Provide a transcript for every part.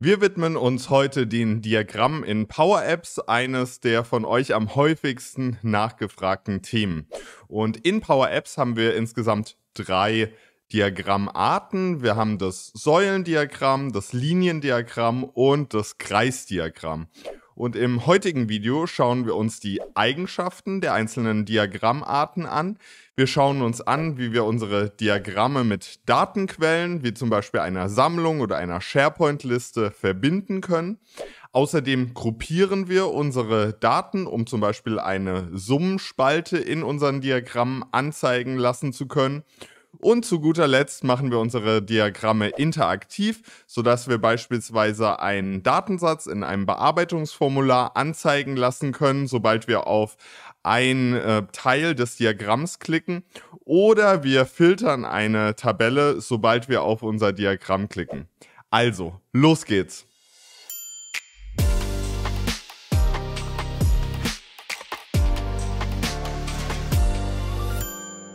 Wir widmen uns heute den Diagrammen in Power Apps, eines der von euch am häufigsten nachgefragten Themen. Und in Power Apps haben wir insgesamt drei Diagrammarten. Wir haben das Säulendiagramm, das Liniendiagramm und das Kreisdiagramm. Und im heutigen Video schauen wir uns die Eigenschaften der einzelnen Diagrammarten an. Wir schauen uns an, wie wir unsere Diagramme mit Datenquellen, wie zum Beispiel einer Sammlung oder einer SharePoint-Liste, verbinden können. Außerdem gruppieren wir unsere Daten, um zum Beispiel eine Summenspalte in unseren Diagrammen anzeigen lassen zu können. Und zu guter Letzt machen wir unsere Diagramme interaktiv, sodass wir beispielsweise einen Datensatz in einem Bearbeitungsformular anzeigen lassen können, sobald wir auf ein äh, Teil des Diagramms klicken. Oder wir filtern eine Tabelle, sobald wir auf unser Diagramm klicken. Also, los geht's.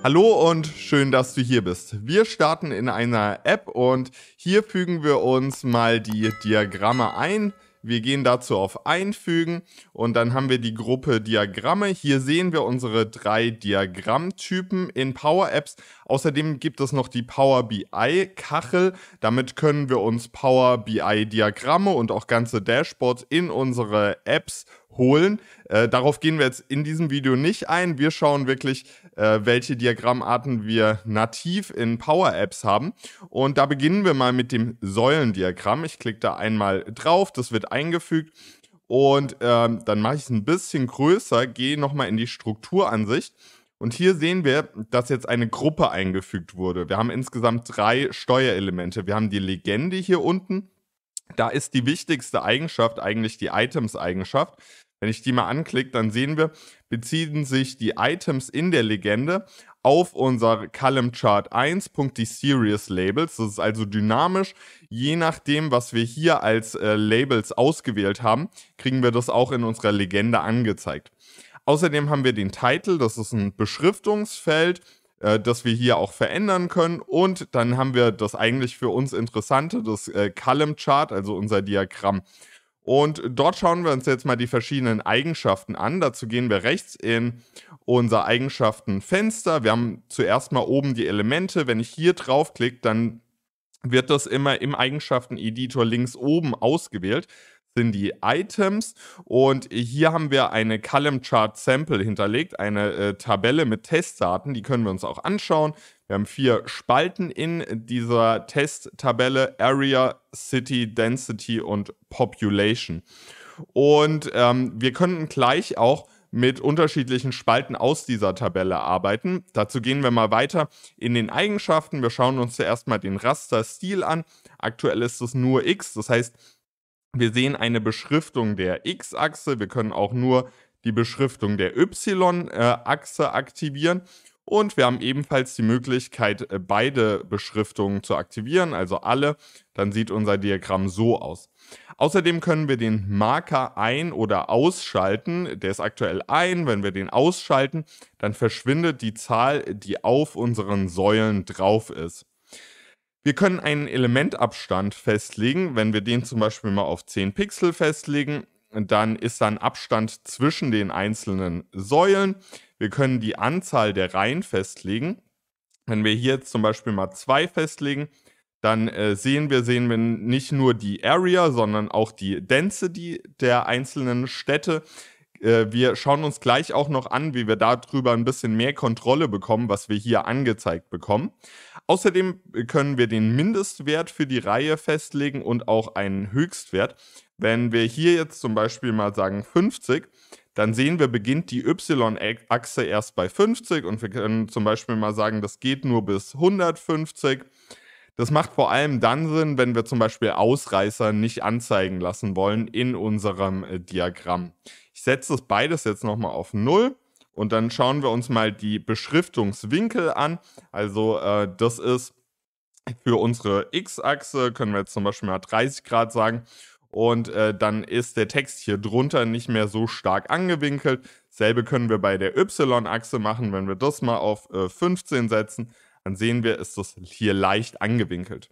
Hallo und schön, dass du hier bist. Wir starten in einer App und hier fügen wir uns mal die Diagramme ein. Wir gehen dazu auf Einfügen und dann haben wir die Gruppe Diagramme. Hier sehen wir unsere drei Diagrammtypen in Power Apps. Außerdem gibt es noch die Power BI Kachel. Damit können wir uns Power BI Diagramme und auch ganze Dashboards in unsere Apps holen. Äh, darauf gehen wir jetzt in diesem Video nicht ein. Wir schauen wirklich, äh, welche Diagrammarten wir nativ in Power Apps haben. Und da beginnen wir mal mit dem Säulendiagramm. Ich klicke da einmal drauf, das wird eingefügt. Und ähm, dann mache ich es ein bisschen größer, gehe nochmal in die Strukturansicht. Und hier sehen wir, dass jetzt eine Gruppe eingefügt wurde. Wir haben insgesamt drei Steuerelemente. Wir haben die Legende hier unten, da ist die wichtigste Eigenschaft eigentlich die Items-Eigenschaft. Wenn ich die mal anklicke, dann sehen wir, beziehen sich die Items in der Legende auf unser Column Chart 1. Die Series Labels. Das ist also dynamisch. Je nachdem, was wir hier als äh, Labels ausgewählt haben, kriegen wir das auch in unserer Legende angezeigt. Außerdem haben wir den Titel, das ist ein Beschriftungsfeld äh, das wir hier auch verändern können. Und dann haben wir das eigentlich für uns Interessante, das äh, Column Chart, also unser Diagramm. Und dort schauen wir uns jetzt mal die verschiedenen Eigenschaften an. Dazu gehen wir rechts in unser Eigenschaftenfenster. Wir haben zuerst mal oben die Elemente. Wenn ich hier draufklicke, dann wird das immer im Eigenschaften-Editor links oben ausgewählt sind die Items. Und hier haben wir eine Column Chart Sample hinterlegt, eine äh, Tabelle mit Testdaten, die können wir uns auch anschauen. Wir haben vier Spalten in dieser Testtabelle, Area, City, Density und Population. Und ähm, wir könnten gleich auch mit unterschiedlichen Spalten aus dieser Tabelle arbeiten. Dazu gehen wir mal weiter in den Eigenschaften. Wir schauen uns zuerst mal den Rasterstil an. Aktuell ist es nur X, das heißt, wir sehen eine Beschriftung der X-Achse. Wir können auch nur die Beschriftung der Y-Achse aktivieren. Und wir haben ebenfalls die Möglichkeit, äh, beide Beschriftungen zu aktivieren, also alle. Dann sieht unser Diagramm so aus. Außerdem können wir den Marker ein- oder ausschalten. Der ist aktuell ein. Wenn wir den ausschalten, dann verschwindet die Zahl, die auf unseren Säulen drauf ist. Wir können einen Elementabstand festlegen. Wenn wir den zum Beispiel mal auf 10 Pixel festlegen, dann ist da ein Abstand zwischen den einzelnen Säulen. Wir können die Anzahl der Reihen festlegen. Wenn wir hier jetzt zum Beispiel mal 2 festlegen, dann äh, sehen wir, sehen wir nicht nur die Area, sondern auch die Density der einzelnen Städte. Äh, wir schauen uns gleich auch noch an, wie wir darüber ein bisschen mehr Kontrolle bekommen, was wir hier angezeigt bekommen. Außerdem können wir den Mindestwert für die Reihe festlegen und auch einen Höchstwert. Wenn wir hier jetzt zum Beispiel mal sagen 50, dann sehen wir, beginnt die Y-Achse erst bei 50 und wir können zum Beispiel mal sagen, das geht nur bis 150. Das macht vor allem dann Sinn, wenn wir zum Beispiel Ausreißer nicht anzeigen lassen wollen in unserem äh, Diagramm. Ich setze das beides jetzt nochmal auf 0 und dann schauen wir uns mal die Beschriftungswinkel an. Also äh, das ist für unsere X-Achse, können wir jetzt zum Beispiel mal 30 Grad sagen. Und äh, dann ist der Text hier drunter nicht mehr so stark angewinkelt. Selbe können wir bei der Y-Achse machen, wenn wir das mal auf äh, 15 setzen. Dann sehen wir, ist das hier leicht angewinkelt.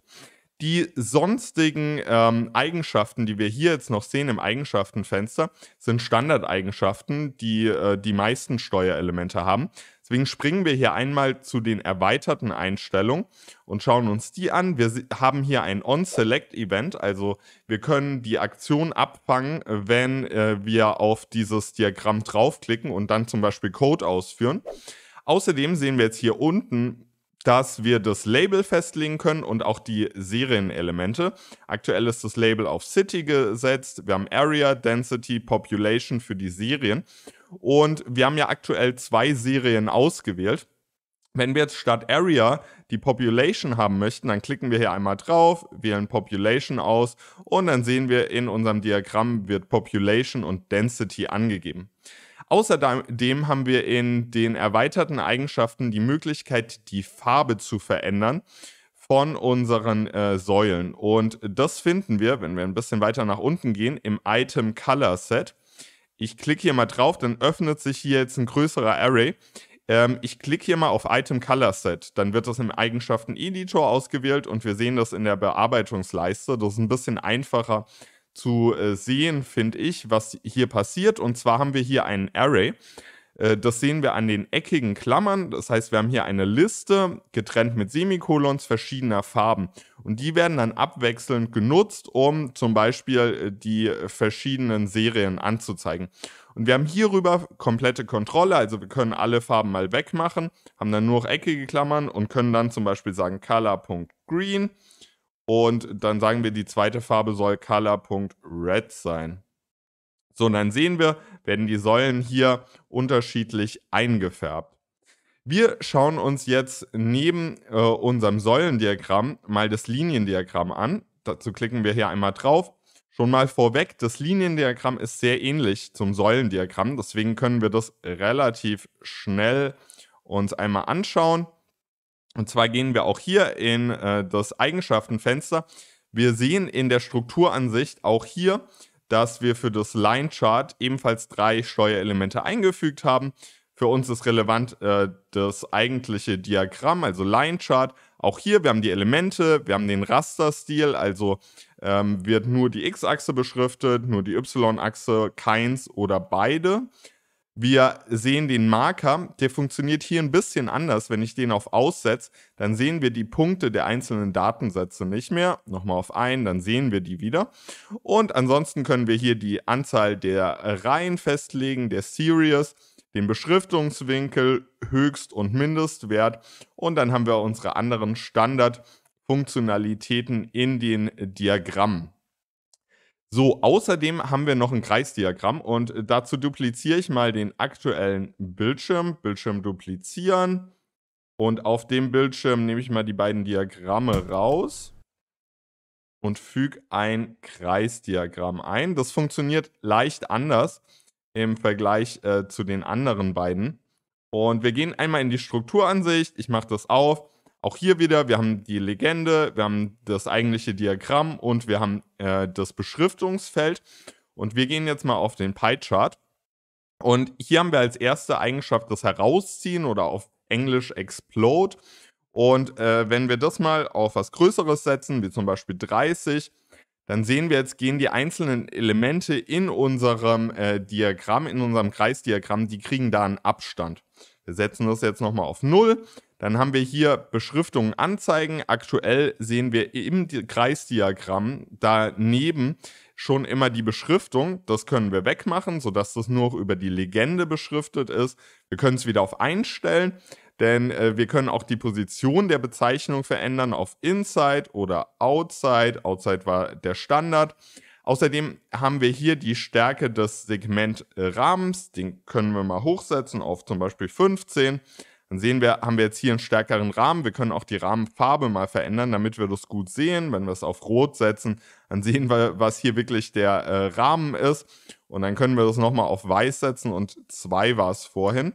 Die sonstigen ähm, Eigenschaften, die wir hier jetzt noch sehen im Eigenschaftenfenster, sind Standardeigenschaften, die äh, die meisten Steuerelemente haben. Deswegen springen wir hier einmal zu den erweiterten Einstellungen und schauen uns die an. Wir haben hier ein On-Select-Event, also wir können die Aktion abfangen, äh, wenn äh, wir auf dieses Diagramm draufklicken und dann zum Beispiel Code ausführen. Außerdem sehen wir jetzt hier unten dass wir das Label festlegen können und auch die Serienelemente. Aktuell ist das Label auf City gesetzt. Wir haben Area, Density, Population für die Serien. Und wir haben ja aktuell zwei Serien ausgewählt. Wenn wir jetzt statt Area die Population haben möchten, dann klicken wir hier einmal drauf, wählen Population aus und dann sehen wir in unserem Diagramm wird Population und Density angegeben. Außerdem haben wir in den erweiterten Eigenschaften die Möglichkeit, die Farbe zu verändern von unseren äh, Säulen. Und das finden wir, wenn wir ein bisschen weiter nach unten gehen, im Item Color Set. Ich klicke hier mal drauf, dann öffnet sich hier jetzt ein größerer Array. Ähm, ich klicke hier mal auf Item Color Set. Dann wird das im Eigenschaften Editor ausgewählt und wir sehen das in der Bearbeitungsleiste. Das ist ein bisschen einfacher zu äh, sehen, finde ich, was hier passiert. Und zwar haben wir hier ein Array. Äh, das sehen wir an den eckigen Klammern. Das heißt, wir haben hier eine Liste getrennt mit Semikolons verschiedener Farben. Und die werden dann abwechselnd genutzt, um zum Beispiel äh, die verschiedenen Serien anzuzeigen. Und wir haben hierüber komplette Kontrolle, also wir können alle Farben mal wegmachen, haben dann nur noch eckige Klammern und können dann zum Beispiel sagen color.green und dann sagen wir, die zweite Farbe soll color.red sein. So, und dann sehen wir, werden die Säulen hier unterschiedlich eingefärbt. Wir schauen uns jetzt neben äh, unserem Säulendiagramm mal das Liniendiagramm an. Dazu klicken wir hier einmal drauf. Schon mal vorweg, das Liniendiagramm ist sehr ähnlich zum Säulendiagramm, deswegen können wir das relativ schnell uns einmal anschauen. Und zwar gehen wir auch hier in äh, das Eigenschaftenfenster. Wir sehen in der Strukturansicht auch hier, dass wir für das Line Chart ebenfalls drei Steuerelemente eingefügt haben. Für uns ist relevant äh, das eigentliche Diagramm, also Line Chart. Auch hier, wir haben die Elemente, wir haben den Rasterstil, also ähm, wird nur die X-Achse beschriftet, nur die Y-Achse, keins oder beide. Wir sehen den Marker, der funktioniert hier ein bisschen anders. Wenn ich den auf Aussetz, dann sehen wir die Punkte der einzelnen Datensätze nicht mehr. Nochmal auf ein, dann sehen wir die wieder. Und ansonsten können wir hier die Anzahl der Reihen festlegen, der Series, den Beschriftungswinkel, Höchst- und Mindestwert. Und dann haben wir unsere anderen Standardfunktionalitäten in den Diagrammen. So, außerdem haben wir noch ein Kreisdiagramm und äh, dazu dupliziere ich mal den aktuellen Bildschirm. Bildschirm duplizieren. Und auf dem Bildschirm nehme ich mal die beiden Diagramme raus und füge ein Kreisdiagramm ein. Das funktioniert leicht anders im Vergleich äh, zu den anderen beiden. Und wir gehen einmal in die Strukturansicht. Ich mache das auf. Auch hier wieder, wir haben die Legende, wir haben das eigentliche Diagramm und wir haben äh, das Beschriftungsfeld. Und wir gehen jetzt mal auf den Pie-Chart. Und hier haben wir als erste Eigenschaft das Herausziehen oder auf Englisch Explode. Und äh, wenn wir das mal auf was Größeres setzen, wie zum Beispiel 30, dann sehen wir jetzt, gehen die einzelnen Elemente in unserem äh, Diagramm, in unserem Kreisdiagramm, die kriegen da einen Abstand. Wir setzen das jetzt nochmal auf 0. Dann haben wir hier Beschriftungen anzeigen. Aktuell sehen wir im Kreisdiagramm daneben schon immer die Beschriftung. Das können wir wegmachen, sodass das nur über die Legende beschriftet ist. Wir können es wieder auf einstellen, denn äh, wir können auch die Position der Bezeichnung verändern auf Inside oder Outside. Outside war der Standard. Außerdem haben wir hier die Stärke des Segmentrahmens. Den können wir mal hochsetzen auf zum Beispiel 15. Dann sehen wir, haben wir jetzt hier einen stärkeren Rahmen. Wir können auch die Rahmenfarbe mal verändern, damit wir das gut sehen. Wenn wir es auf Rot setzen, dann sehen wir, was hier wirklich der äh, Rahmen ist. Und dann können wir das nochmal auf Weiß setzen und 2 war es vorhin.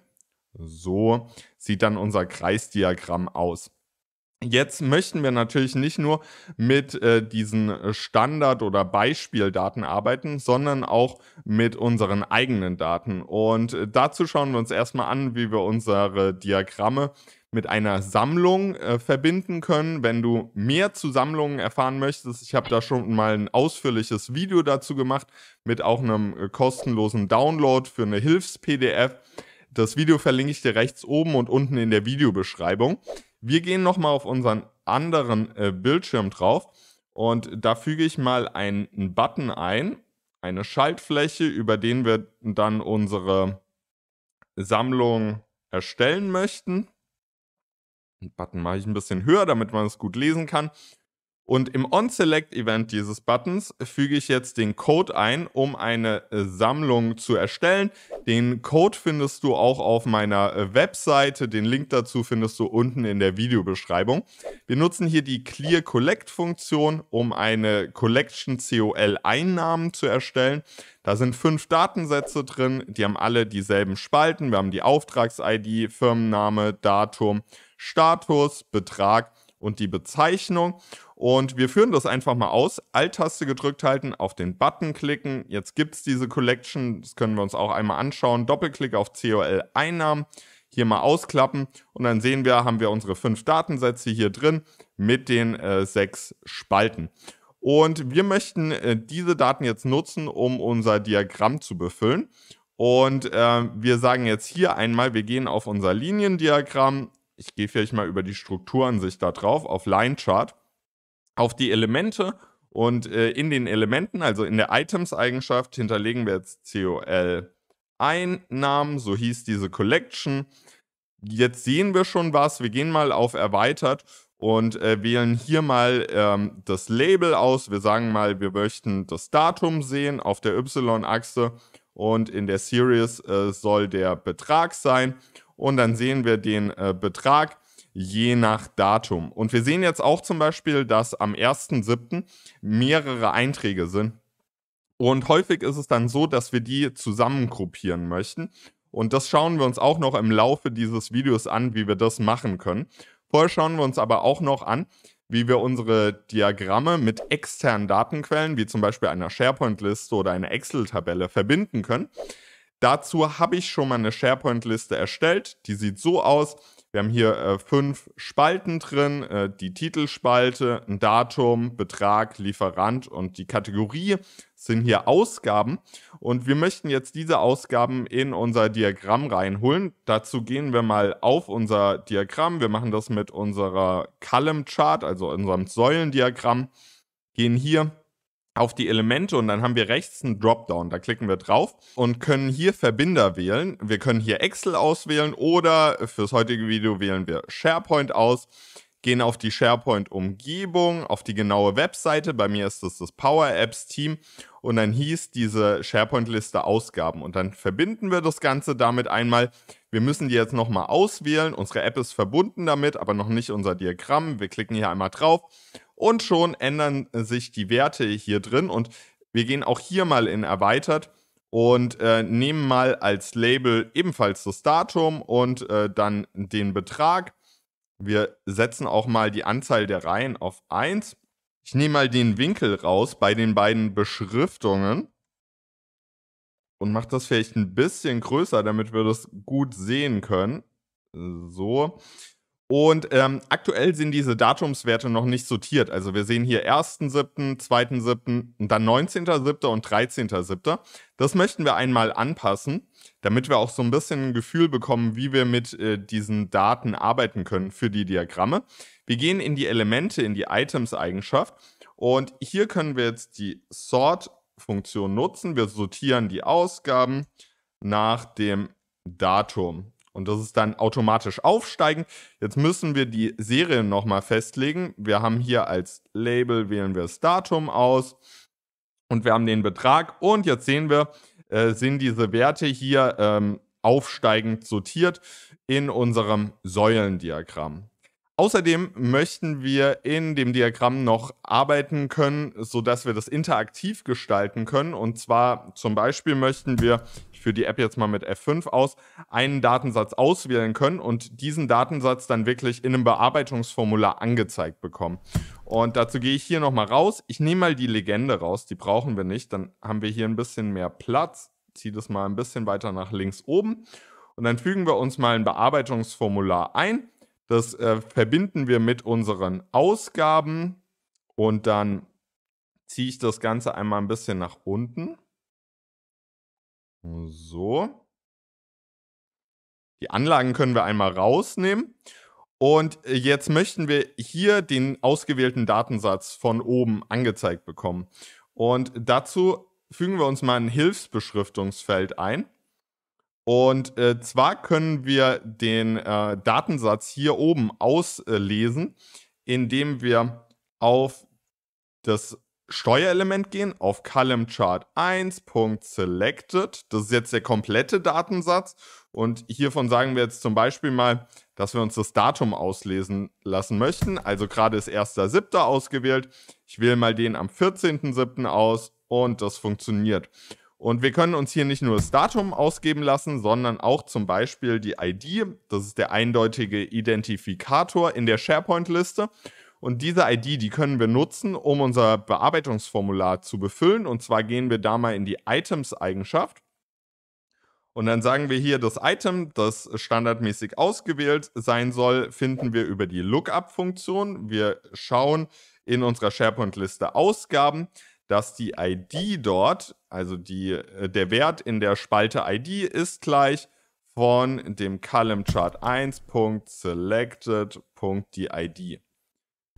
So sieht dann unser Kreisdiagramm aus. Jetzt möchten wir natürlich nicht nur mit äh, diesen äh, Standard- oder Beispieldaten arbeiten, sondern auch mit unseren eigenen Daten. Und äh, dazu schauen wir uns erstmal an, wie wir unsere Diagramme mit einer Sammlung äh, verbinden können. Wenn du mehr zu Sammlungen erfahren möchtest, ich habe da schon mal ein ausführliches Video dazu gemacht mit auch einem äh, kostenlosen Download für eine Hilfs-PDF. Das Video verlinke ich dir rechts oben und unten in der Videobeschreibung. Wir gehen nochmal auf unseren anderen äh, Bildschirm drauf und da füge ich mal einen, Button ein, eine Schaltfläche, über den wir dann unsere Sammlung erstellen möchten. Den Button mache ich ein bisschen höher, damit man es gut lesen kann. Und im On-Select-Event dieses Buttons füge ich jetzt den Code ein, um eine äh, Sammlung zu erstellen. Den Code findest du auch auf meiner äh, Webseite. Den Link dazu findest du unten in der Videobeschreibung. Wir nutzen hier die Clear Collect-Funktion, um eine Collection COL-Einnahmen zu erstellen. Da sind fünf Datensätze drin, die haben alle dieselben Spalten. Wir haben die Auftrags-ID, Firmenname, Datum, Status, Betrag und die Bezeichnung. Und wir führen das einfach mal aus. Alt-Taste gedrückt halten, auf den Button klicken. Jetzt gibt es diese Collection. Das können wir uns auch einmal anschauen. Doppelklick auf COL-Einnahmen. Hier mal ausklappen. Und dann sehen wir, haben wir unsere fünf Datensätze hier drin mit den äh, sechs Spalten. Und wir möchten äh, diese Daten jetzt nutzen, um unser Diagramm zu befüllen. Und äh, wir sagen jetzt hier einmal, wir gehen auf unser Liniendiagramm ich gehe vielleicht mal über die Strukturansicht da drauf, auf Line Chart, auf die Elemente und äh, in den Elementen, also in der Items-Eigenschaft, hinterlegen wir jetzt COL Einnahmen, so hieß diese Collection. Jetzt sehen wir schon was. Wir gehen mal auf Erweitert und äh, wählen hier mal ähm, das Label aus. Wir sagen mal, wir möchten das Datum sehen auf der Y-Achse und in der Series äh, soll der Betrag sein und dann sehen wir den äh, Betrag je nach Datum. Und wir sehen jetzt auch zum Beispiel, dass am 1.7. mehrere Einträge sind. Und häufig ist es dann so, dass wir die zusammengruppieren möchten. Und das schauen wir uns auch noch im Laufe dieses Videos an, wie wir das machen können. Vorher schauen wir uns aber auch noch an, wie wir unsere Diagramme mit externen Datenquellen, wie zum Beispiel einer SharePoint-Liste oder einer Excel-Tabelle, verbinden können. Dazu habe ich schon mal eine SharePoint-Liste erstellt. Die sieht so aus. Wir haben hier äh, fünf Spalten drin, äh, die Titelspalte, ein Datum, Betrag, Lieferant und die Kategorie sind hier Ausgaben. Und wir möchten jetzt diese Ausgaben in unser Diagramm reinholen. Dazu gehen wir mal auf unser Diagramm. Wir machen das mit unserer Column Chart, also unserem Säulendiagramm. Gehen hier auf die Elemente und dann haben wir rechts einen Dropdown. Da klicken wir drauf und können hier Verbinder wählen. Wir können hier Excel auswählen oder fürs heutige Video wählen wir SharePoint aus. Gehen auf die SharePoint-Umgebung, auf die genaue Webseite. Bei mir ist das das Power Apps Team. Und dann hieß diese SharePoint-Liste Ausgaben. Und dann verbinden wir das Ganze damit einmal. Wir müssen die jetzt nochmal auswählen. Unsere App ist verbunden damit, aber noch nicht unser Diagramm. Wir klicken hier einmal drauf und schon ändern sich die Werte hier drin. Und wir gehen auch hier mal in erweitert und äh, nehmen mal als Label ebenfalls das Datum und äh, dann den Betrag. Wir setzen auch mal die Anzahl der Reihen auf 1. Ich nehme mal den Winkel raus bei den beiden Beschriftungen und mache das vielleicht ein bisschen größer, damit wir das gut sehen können. So. Und ähm, aktuell sind diese Datumswerte noch nicht sortiert. Also wir sehen hier 1.7., 2.7. und dann 19.7. und 13.7. Das möchten wir einmal anpassen, damit wir auch so ein bisschen ein Gefühl bekommen, wie wir mit äh, diesen Daten arbeiten können für die Diagramme. Wir gehen in die Elemente, in die Items-Eigenschaft und hier können wir jetzt die Sort-Funktion nutzen. Wir sortieren die Ausgaben nach dem Datum. Und das ist dann automatisch aufsteigend. Jetzt müssen wir die Serien nochmal festlegen. Wir haben hier als Label wählen wir das Datum aus und wir haben den Betrag. Und jetzt sehen wir, äh, sind diese Werte hier ähm, aufsteigend sortiert in unserem Säulendiagramm. Außerdem möchten wir in dem Diagramm noch arbeiten können, sodass wir das interaktiv gestalten können. Und zwar zum Beispiel möchten wir, ich führe die App jetzt mal mit F5 aus, einen Datensatz auswählen können und diesen Datensatz dann wirklich in einem Bearbeitungsformular angezeigt bekommen. Und dazu gehe ich hier nochmal raus. Ich nehme mal die Legende raus, die brauchen wir nicht. Dann haben wir hier ein bisschen mehr Platz. Ziehe das mal ein bisschen weiter nach links oben. Und dann fügen wir uns mal ein Bearbeitungsformular ein das äh, verbinden wir mit unseren Ausgaben und dann ziehe ich das Ganze einmal ein bisschen nach unten. So. Die Anlagen können wir einmal rausnehmen. Und jetzt möchten wir hier den ausgewählten Datensatz von oben angezeigt bekommen. Und dazu fügen wir uns mal ein Hilfsbeschriftungsfeld ein. Und äh, zwar können wir den äh, Datensatz hier oben auslesen, indem wir auf das Steuerelement gehen, auf Column Chart 1. Selected. Das ist jetzt der komplette Datensatz. Und hiervon sagen wir jetzt zum Beispiel mal, dass wir uns das Datum auslesen lassen möchten. Also gerade ist 1.7. ausgewählt. Ich wähle mal den am 14.7. aus und das funktioniert. Und wir können uns hier nicht nur das Datum ausgeben lassen, sondern auch zum Beispiel die ID. Das ist der eindeutige Identifikator in der SharePoint-Liste. Und diese ID, die können wir nutzen, um unser Bearbeitungsformular zu befüllen. Und zwar gehen wir da mal in die Items-Eigenschaft. Und dann sagen wir hier, das Item, das standardmäßig ausgewählt sein soll, finden wir über die Lookup-Funktion. Wir schauen in unserer SharePoint-Liste Ausgaben dass die ID dort, also die, äh, der Wert in der Spalte ID ist gleich von dem Column Chart 1.selected.did.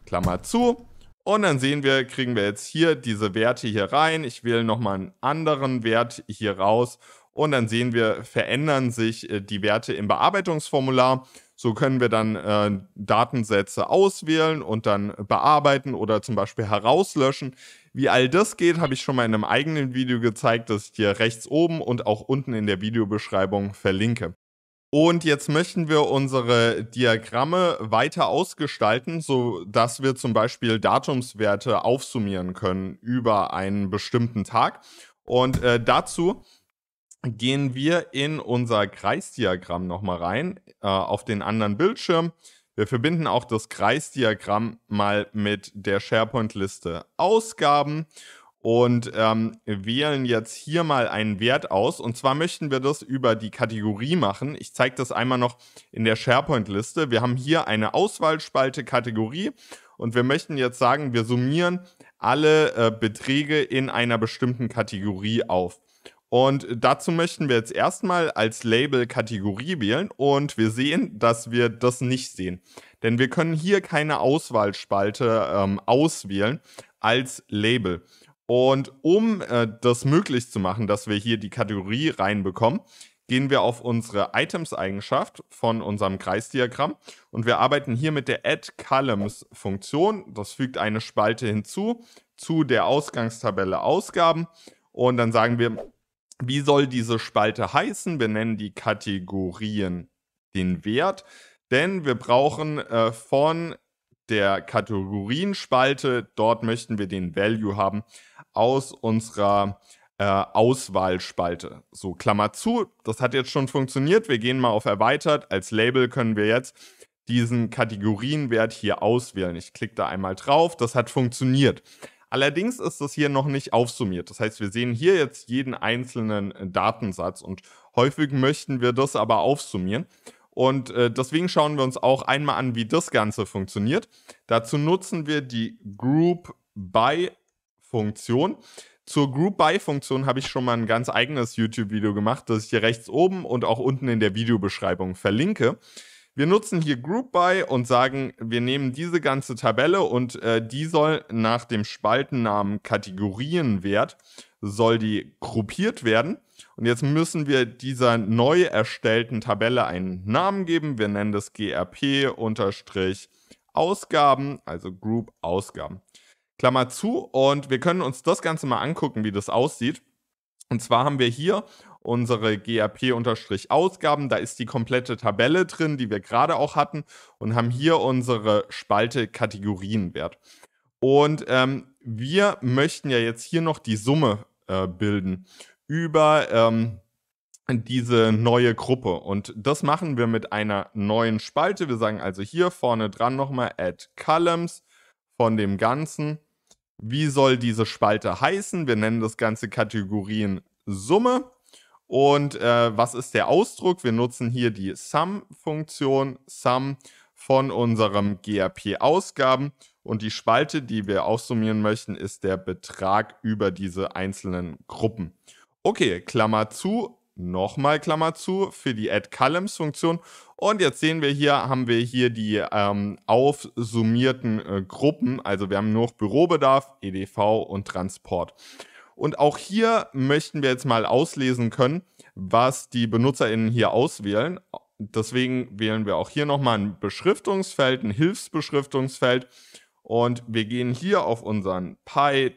Klammer zu. Und dann sehen wir, kriegen wir jetzt hier diese Werte hier rein. Ich wähle nochmal einen anderen Wert hier raus. Und dann sehen wir, verändern sich äh, die Werte im Bearbeitungsformular. So können wir dann äh, Datensätze auswählen und dann bearbeiten oder zum Beispiel herauslöschen. Wie all das geht, habe ich schon mal in einem eigenen Video gezeigt, das ich dir rechts oben und auch unten in der Videobeschreibung verlinke. Und jetzt möchten wir unsere Diagramme weiter ausgestalten, so dass wir zum Beispiel Datumswerte aufsummieren können über einen bestimmten Tag. Und äh, dazu gehen wir in unser Kreisdiagramm nochmal rein, äh, auf den anderen Bildschirm. Wir verbinden auch das Kreisdiagramm mal mit der SharePoint-Liste Ausgaben und ähm, wählen jetzt hier mal einen Wert aus. Und zwar möchten wir das über die Kategorie machen. Ich zeige das einmal noch in der SharePoint-Liste. Wir haben hier eine Auswahlspalte Kategorie und wir möchten jetzt sagen, wir summieren alle äh, Beträge in einer bestimmten Kategorie auf. Und dazu möchten wir jetzt erstmal als Label Kategorie wählen und wir sehen, dass wir das nicht sehen. Denn wir können hier keine Auswahlspalte ähm, auswählen als Label. Und um äh, das möglich zu machen, dass wir hier die Kategorie reinbekommen, gehen wir auf unsere Items-Eigenschaft von unserem Kreisdiagramm und wir arbeiten hier mit der addcolumns funktion Das fügt eine Spalte hinzu zu der Ausgangstabelle Ausgaben und dann sagen wir wie soll diese Spalte heißen? Wir nennen die Kategorien den Wert, denn wir brauchen äh, von der Kategorienspalte, dort möchten wir den Value haben, aus unserer äh, Auswahlspalte. So, Klammer zu, das hat jetzt schon funktioniert. Wir gehen mal auf Erweitert. Als Label können wir jetzt diesen Kategorienwert hier auswählen. Ich klicke da einmal drauf, das hat funktioniert. Allerdings ist das hier noch nicht aufsummiert. Das heißt, wir sehen hier jetzt jeden einzelnen äh, Datensatz und häufig möchten wir das aber aufsummieren. Und äh, deswegen schauen wir uns auch einmal an, wie das Ganze funktioniert. Dazu nutzen wir die Group By Funktion. Zur Group By Funktion habe ich schon mal ein ganz eigenes YouTube Video gemacht, das ich hier rechts oben und auch unten in der Videobeschreibung verlinke. Wir nutzen hier Group By und sagen, wir nehmen diese ganze Tabelle und äh, die soll nach dem Spaltennamen Kategorienwert, soll die gruppiert werden. Und jetzt müssen wir dieser neu erstellten Tabelle einen Namen geben. Wir nennen das GRP-Ausgaben, also Group Ausgaben. Klammer zu. Und wir können uns das Ganze mal angucken, wie das aussieht. Und zwar haben wir hier unsere GAP-Ausgaben. Da ist die komplette Tabelle drin, die wir gerade auch hatten und haben hier unsere Spalte Kategorienwert. Und ähm, wir möchten ja jetzt hier noch die Summe äh, bilden über ähm, diese neue Gruppe. Und das machen wir mit einer neuen Spalte. Wir sagen also hier vorne dran nochmal add columns von dem Ganzen. Wie soll diese Spalte heißen? Wir nennen das Ganze Kategorien Summe. Und äh, was ist der Ausdruck? Wir nutzen hier die Sum-Funktion, Sum von unserem GRP-Ausgaben. Und die Spalte, die wir aussummieren möchten, ist der Betrag über diese einzelnen Gruppen. Okay, Klammer zu, nochmal Klammer zu für die addcolumns Funktion. Und jetzt sehen wir hier, haben wir hier die ähm, aufsummierten äh, Gruppen. Also wir haben nur noch Bürobedarf, EDV und Transport. Und auch hier möchten wir jetzt mal auslesen können, was die BenutzerInnen hier auswählen. Deswegen wählen wir auch hier nochmal ein Beschriftungsfeld, ein Hilfsbeschriftungsfeld. Und wir gehen hier auf unseren pie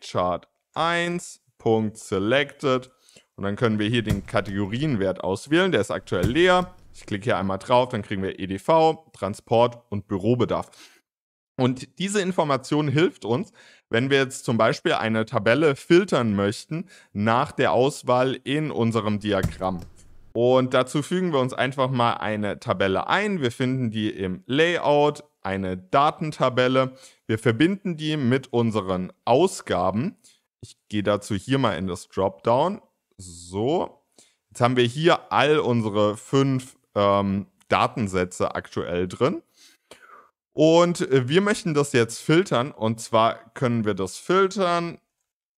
1.selected. Und dann können wir hier den Kategorienwert auswählen. Der ist aktuell leer. Ich klicke hier einmal drauf, dann kriegen wir EDV, Transport und Bürobedarf. Und diese Information hilft uns, wenn wir jetzt zum Beispiel eine Tabelle filtern möchten nach der Auswahl in unserem Diagramm. Und dazu fügen wir uns einfach mal eine Tabelle ein. Wir finden die im Layout, eine Datentabelle. Wir verbinden die mit unseren Ausgaben. Ich gehe dazu hier mal in das Dropdown. So, jetzt haben wir hier all unsere fünf ähm, Datensätze aktuell drin. Und äh, wir möchten das jetzt filtern. Und zwar können wir das filtern.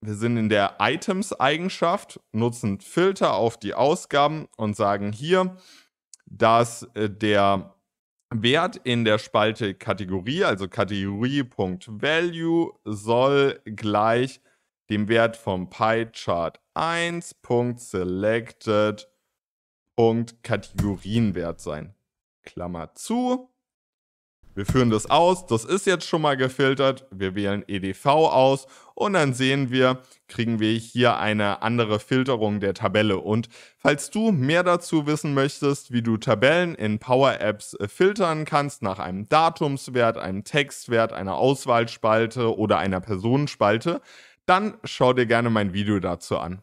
Wir sind in der Items-Eigenschaft, nutzen Filter auf die Ausgaben und sagen hier, dass äh, der Wert in der Spalte Kategorie, also Kategorie.value, soll gleich dem Wert vom pie 1.selected.kategorienwert sein. Klammer zu. Wir führen das aus, das ist jetzt schon mal gefiltert, wir wählen EDV aus und dann sehen wir, kriegen wir hier eine andere Filterung der Tabelle. Und falls du mehr dazu wissen möchtest, wie du Tabellen in Power Apps äh, filtern kannst nach einem Datumswert, einem Textwert, einer Auswahlspalte oder einer Personenspalte, dann schau dir gerne mein Video dazu an.